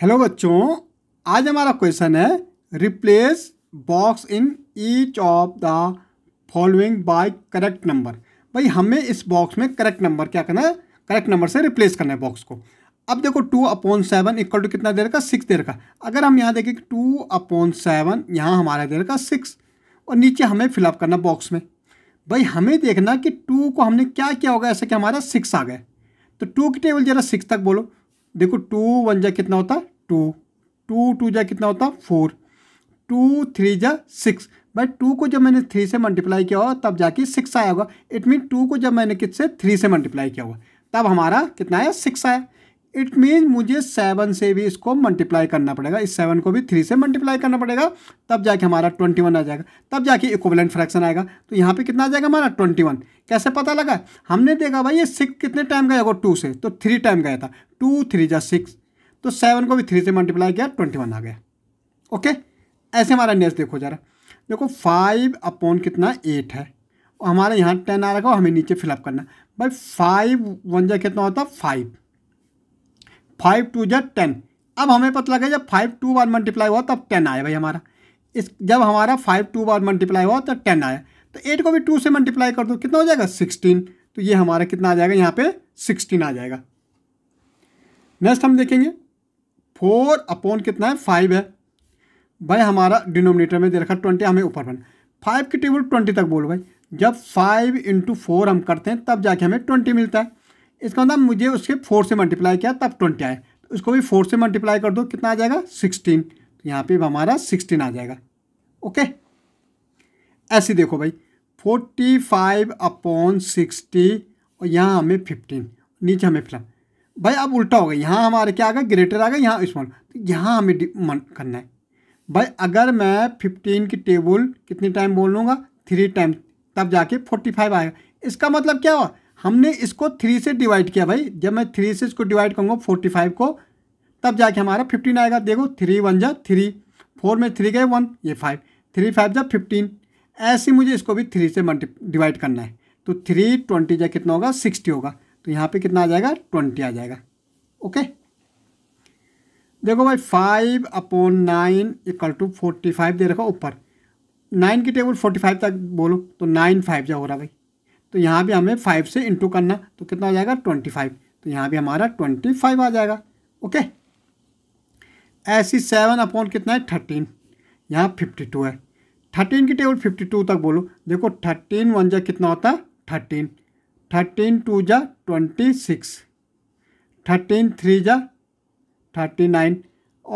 hello बच्चों आज हमारा क्वेश्चन है replace box in each of the following by correct number भाई हमें इस बॉक्स में करेक्ट नंबर क्या करना है करेक्ट नंबर से रिप्लेस करना है बॉक्स को अब देखो two upon seven equal to कितना देर का सिक्स देर का अगर हम यहाँ देखें टू अपॉन सेवन यहाँ हमारा देर का सिक्स और नीचे हमें फिलअप करना बॉक्स में भाई हमें देखना कि टू को हमने क्या किया होगा ऐसा कि हमारा सिक्स आ गया तो टू की टेबल जरा सिक्स तक बोलो देखो टू वन जा कितना होता है टू टू टू जा कितना होता है फोर टू थ्री जा सिक्स भाई टू को जब मैंने थ्री से मल्टीप्लाई किया होगा तब जाके सिक्स आया होगा इट मीन टू को जब मैंने किससे थ्री से मल्टीप्लाई किया होगा तब हमारा कितना आया सिक्स आया इट मीन मुझे सेवन से भी इसको मल्टीप्लाई करना पड़ेगा इस सेवन को भी थ्री से मल्टीप्लाई करना पड़ेगा तब जाके हमारा ट्वेंटी वन आ जाएगा तब जाके इक्वलेंट फ्रैक्शन आएगा तो यहाँ पे कितना आ जाएगा हमारा ट्वेंटी वन कैसे पता लगा हमने देखा भाई ये सिक्स कितने टाइम गया होगा टू से तो थ्री टाइम गया था टू थ्री जा सिक्स तो सेवन को भी थ्री से मल्टीप्लाई किया ट्वेंटी वन आ गया ओके ऐसे हमारा नेक्स्ट देखो जरा देखो फाइव अपॉन कितना एट है और हमारे यहाँ टेन आ रहा और हमें नीचे फिलअप करना भाई फाइव वन जा कितना होता है फाइव फाइव टू जै टेन अब हमें पता लगा जब फाइव टू बार मल्टीप्लाई हुआ तब टेन आया भाई हमारा इस जब हमारा फाइव टू बार मल्टीप्लाई हुआ तब टेन आया तो एट को भी टू से मल्टीप्लाई कर दो कितना हो जाएगा सिक्सटीन तो ये हमारा कितना आ जाएगा यहाँ पे सिक्सटीन आ जाएगा नेक्स्ट हम देखेंगे फोर अपॉन कितना है फाइव है भाई हमारा डिनोमिनेटर में दे रखा ट्वेंटी हमें ऊपर बन फाइव की टेबल ट्वेंटी तक बोलो भाई जब फाइव इंटू फोर हम करते हैं तब जाके हमें ट्वेंटी मिलता है इसका मतलब मुझे उसके फोर से मल्टीप्लाई किया तब ट्वेंटी आए तो उसको भी फोर से मल्टीप्लाई कर दो कितना आ जाएगा सिक्सटीन तो यहाँ पर हमारा सिक्सटीन आ जाएगा ओके ऐसे देखो भाई फोर्टी फाइव अपॉन सिक्सटी और यहाँ हमें फिफ्टीन नीचे हमें फिलहाल भाई अब उल्टा हो गया यहाँ हमारे क्या आ गया ग्रेटर आ गया यहाँ स्मॉल तो यहाँ हमें मन करना है भाई अगर मैं फिफ्टीन की टेबल कितनी टाइम बोल लूँगा थ्री टाइम तब जाके फोर्टी फाइव आएगा इसका मतलब क्या हुआ हमने इसको थ्री से डिवाइड किया भाई जब मैं थ्री से इसको डिवाइड करूँगा फोर्टी फाइव को तब जाके हमारा फिफ्टीन आएगा देखो थ्री वन जा थ्री फोर में थ्री गए वन ये फाइव थ्री फाइव जा फिफ्टीन ऐसे मुझे इसको भी थ्री से मल्टी डिवाइड करना है तो थ्री ट्वेंटी जा कितना होगा सिक्सटी होगा तो यहाँ पर कितना आ जाएगा ट्वेंटी आ जाएगा ओके देखो भाई five upon nine equal to forty five दे रखा ऊपर नाइन की टेबल फोर्टी फाइव तक बोलो तो नाइन फाइव जा हो रहा भाई तो यहाँ भी हमें फाइव से इंटू करना तो कितना हो जाएगा ट्वेंटी फाइव तो यहाँ भी हमारा ट्वेंटी फाइव आ जाएगा ओके ऐसी सेवन अपॉन कितना है थर्टीन यहाँ फिफ्टी टू है थर्टीन की टेबल फिफ्टी टू तक बोलो देखो थर्टीन वन जा कितना होता है थर्टीन थर्टीन टू जा ट्वेंटी सिक्स थर्टीन थ्री जा थर्टी नाइन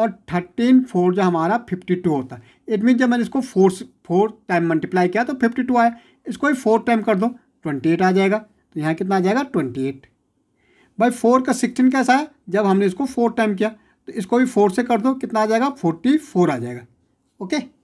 और थर्टीन फोर जो हमारा फिफ्टी टू होता है इट मीन जब मैंने इसको फोर फोर टाइम मल्टीप्लाई किया तो फिफ्टी टू आया इसको ही फोर टाइम कर दो ट्वेंटी एट आ जाएगा तो यहाँ कितना आ जाएगा ट्वेंटी एट भाई फोर का सिक्सटीन कैसा है जब हमने इसको फोर टाइम किया तो इसको भी फोर से कर दो कितना आ जाएगा फोर्टी फोर आ जाएगा ओके